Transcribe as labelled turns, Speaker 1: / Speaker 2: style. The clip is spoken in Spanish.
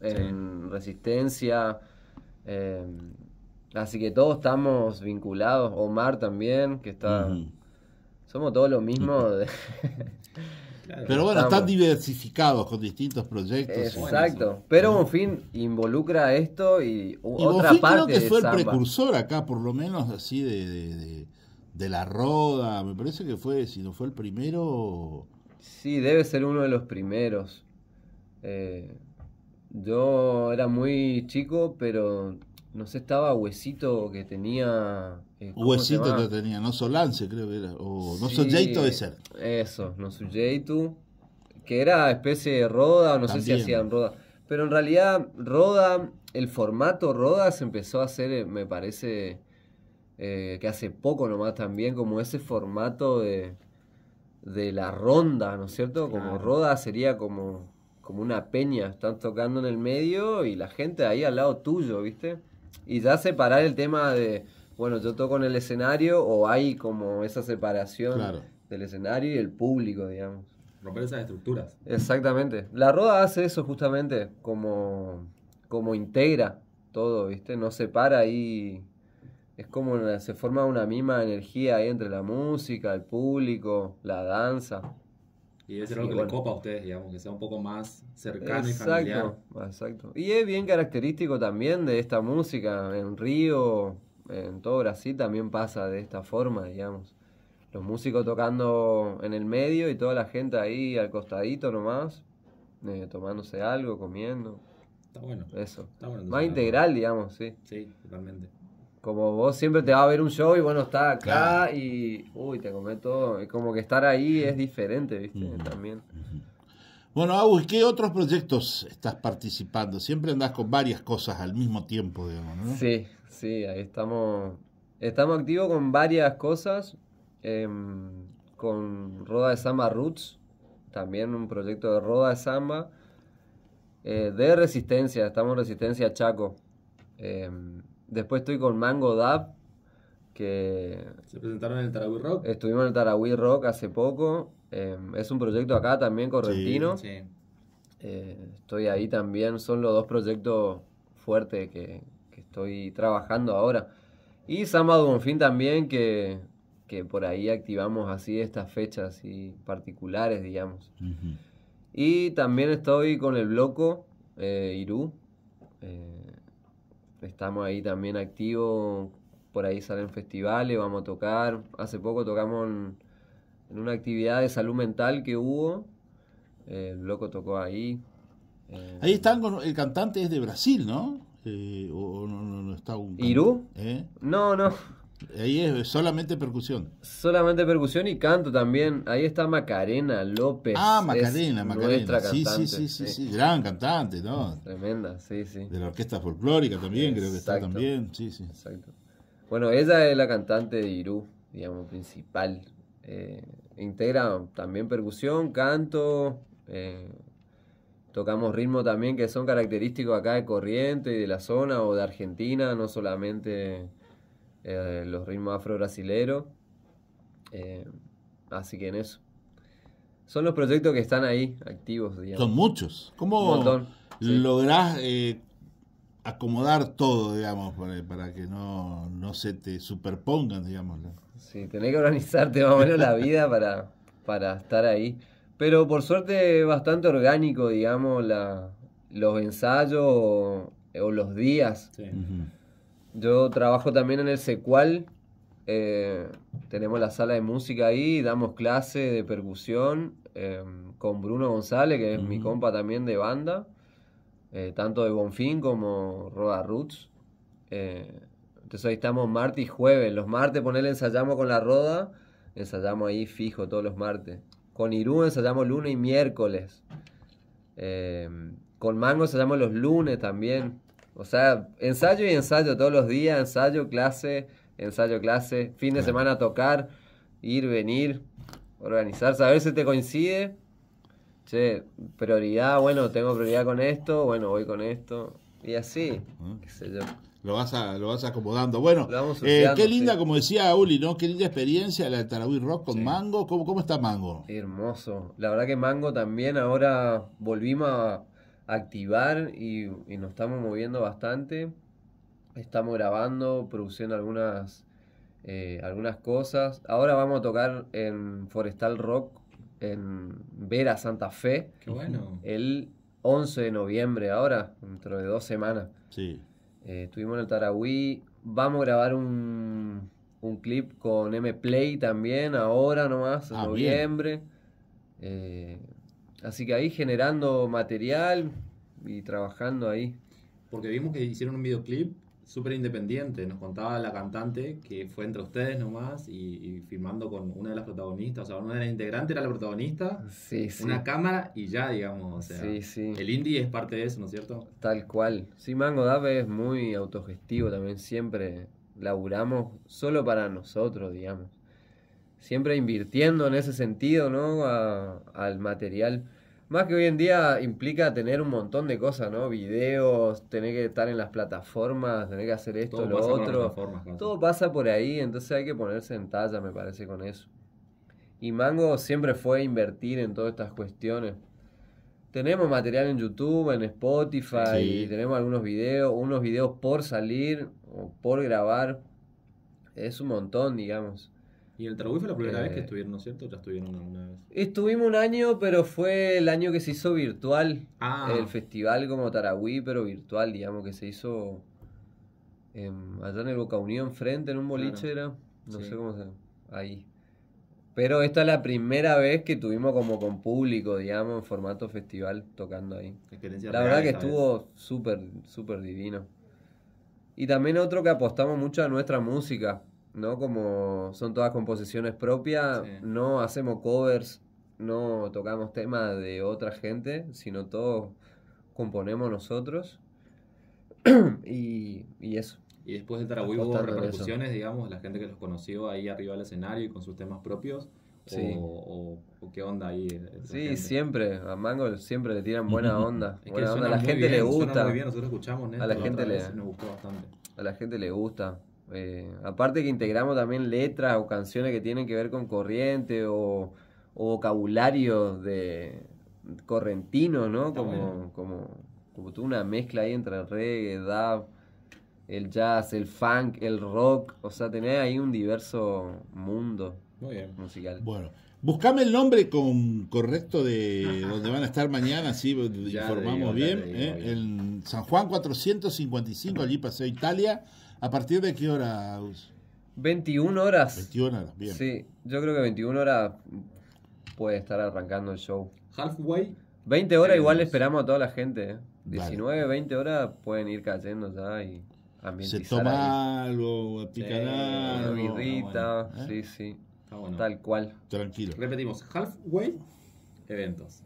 Speaker 1: en Resistencia. Em, así que todos estamos vinculados. Omar también, que está. Somos todos lo mismo. pero bueno, están diversificados con distintos proyectos. Exacto. pero en fin involucra esto y, otra parte. Creo que fue el precursor
Speaker 2: acá, por lo menos así de, la roda. Me parece que fue, si no fue el
Speaker 1: primero. Sí, debe ser uno de los primeros. Eh, yo era muy chico, pero no sé, estaba Huesito que tenía. Eh, huesito que tenía, no Solance creo que era, o no de ser. Eso, no Sujeito, que era especie de roda, no sé si hacían roda. Pero en realidad, roda, el formato roda se empezó a hacer, eh, me parece. Eh, que hace poco nomás también, como ese formato de, de la ronda, ¿no es cierto? Como roda sería como como una peña, están tocando en el medio y la gente ahí al lado tuyo, ¿viste? Y ya separar el tema de, bueno, yo toco en el escenario o hay como esa separación del escenario y el público, digamos. Romper esas estructuras. Exactamente. La Roda hace eso justamente, como, como integra todo, ¿viste? No separa ahí. Es como se forma una misma energía ahí entre la música, el público, la danza. Y eso es lo que, bueno. a ustedes, digamos, que sea un poco más cercano y familiar. Exacto. Y es bien característico también de esta música. En Río, en todo Brasil también pasa de esta forma, digamos. Los músicos tocando en el medio y toda la gente ahí al costadito nomás, eh, tomándose algo, comiendo. Está bueno. Eso. Más integral, digamos, sí. Sí, totalmente como vos siempre te va a ver un show y bueno, está acá y, uy, te es como que estar ahí es diferente, ¿viste? También.
Speaker 2: Bueno, Agus, ¿qué otros proyectos estás
Speaker 1: participando? Siempre andás con varias cosas al mismo tiempo, digamos, ¿no? Sí, sí, ahí estamos, estamos activos con varias cosas, em, con Roda de Samba Roots, también un proyecto de Roda de Samba, eh, de Resistencia, estamos en Resistencia Chaco. Eh, Después estoy con Mango Dab, que... Se presentaron en el Tarahui Rock. Estuvimos en el Tarahui Rock hace poco. Em, es un proyecto acá también correntino. Sí, eh, estoy ahí también. Son los dos proyectos fuertes que, estoy trabajando ahora. Y Samba fin también, que, por ahí activamos así estas fechas y particulares, digamos. Y también estoy con el bloco eh, Irú. Eh, estamos ahí también activos, por ahí salen festivales, vamos a tocar. Hace poco tocamos en, una actividad de salud mental que hubo, eh, el loco tocó ahí. Eh. ahí están el cantante es de Brasil, ¿no?
Speaker 2: Eh, no, no, está un
Speaker 1: No, no. Ahí es solamente percusión. Solamente percusión y canto también. Ahí está Macarena López. Ah, Macarena, Macarena. Sí, sí, sí, sí, gran cantante, ¿no? Tremenda, sí, sí. De la orquesta folclórica también, creo que está también. Sí, sí. Exacto. Bueno, ella es la cantante de Iru, digamos, principal. Eh, integra también percusión, canto. Eh, tocamos ritmos también que son característicos acá de Corriente y de la zona o de Argentina, no solamente eh, los ritmos afro-brasileros. Eh, así que en eso. Son los proyectos que están ahí, activos. Digamos. Son muchos.
Speaker 2: ¿Cómo lográs eh, acomodar todo, digamos, para, que no, se te superpongan, digamos? Sí, tenés que organizarte más o menos la vida
Speaker 1: para, para estar ahí. Pero por suerte bastante orgánico, digamos, la, los ensayos o, los días. Sí. Yo trabajo también en el Secual. Eh, tenemos la sala de música ahí, damos clase de percusión em, con Bruno González, que es mi compa también de banda, eh, tanto de Bonfín como Roda Roots. Eh, entonces ahí estamos martes y jueves. Los martes ponerle ensayamos con la Roda, ensayamos ahí fijo todos los martes. Con Irú ensayamos lunes y miércoles. con Mango ensayamos los lunes también. O sea, ensayo y ensayo todos los días, ensayo, clase, ensayo, clase, fin de semana tocar, ir, venir, organizar, saber si te coincide. Che, prioridad, bueno, tengo prioridad con esto, bueno, voy con esto. Y así, qué sé yo. Lo vas, lo vas acomodando. Bueno, eh, qué linda, como decía Uli, ¿no? Qué linda experiencia la de Tarahui Rock con Mango. ¿Cómo, ¿Cómo está Mango? Hermoso. La verdad que Mango también ahora volvimos a, activar y, nos estamos moviendo bastante. Estamos grabando, produciendo algunas, eh, algunas cosas. Ahora vamos a tocar en Forestal Rock en Vera, Santa Fe. Qué bueno. El 11 de noviembre, ahora, dentro de dos semanas. Sí. Eh, estuvimos en el Tarahui. Vamos a grabar un, un clip con M Play también, ahora nomás, en ah, noviembre. Eh, Así que ahí generando material y trabajando ahí. Porque vimos que hicieron un videoclip súper independiente. Nos contaba la cantante que fue entre ustedes nomás y, y, filmando con una de las protagonistas. O sea, una de las integrantes era la protagonista. Sí, Una cámara y ya, digamos. sí, sí. El indie es parte de eso, ¿no es cierto? Tal cual. Sí, Mango Dave es muy autogestivo también. Siempre laburamos solo para nosotros, digamos siempre invirtiendo en ese sentido, ¿no? al material. Más que hoy en día implica tener un montón de cosas, ¿no? Videos, tener que estar en las plataformas, tener que hacer esto, o lo otro. Todo pasa por ahí, entonces hay que ponerse en talla, me parece, con eso. Y Mango siempre fue invertir en todas estas cuestiones. Tenemos material en YouTube, en Spotify, tenemos algunos videos, unos videos por salir o por grabar. Es un montón, digamos. Y el Tarahui fue la primera vez que eh,
Speaker 2: estuvieron, ¿no es cierto? Ya estuvieron una vez.
Speaker 1: Estuvimos un año, pero fue el año que se hizo virtual. Ah. El festival como Tarahui, pero virtual, digamos, que se hizo em, allá en el Boca Unión, enfrente, en un boliche era. No sé cómo se Ahí. Pero esta es la primera vez que tuvimos como con público, digamos, en formato festival tocando ahí. la verdad que estuvo súper, súper divino. Y también otro que apostamos mucho a nuestra música ¿no? Como son todas composiciones propias, no hacemos covers, no tocamos temas de otra gente, sino todos componemos nosotros. y, eso. Y después de Tarahui hubo repercusiones, digamos, la gente que los conoció ahí arriba al escenario y con sus temas propios. Sí. O, qué onda ahí. Eh, sí, siempre. A Mango siempre le tiran buena onda. A la gente le gusta. escuchamos, a la, A la gente le gusta. Eh, aparte que integramos también letras o canciones que tienen que ver con corriente o, vocabulario de correntino, ¿no? Como, una mezcla ahí entre el reggae, el jazz, el funk, el rock. O sea, tenés ahí un diverso mundo musical. Bueno,
Speaker 2: Buscame el nombre con, correcto de donde van a estar mañana, así informamos bien, ¿eh? En San Juan 455, allí Paseo Italia. ¿A partir de qué hora,
Speaker 1: 21 horas. 21 horas, bien. Sí, yo creo que 21 horas puede estar arrancando el show. Halfway. 20 horas igual esperamos a toda la gente. 19, ¿eh? 20 horas pueden ir cayendo ya y ambientizar. Se toma
Speaker 2: algo,
Speaker 1: picará. Sí, birrita, ah, sí, sí. Tal cual. Tranquilo. Repetimos, halfway, eventos.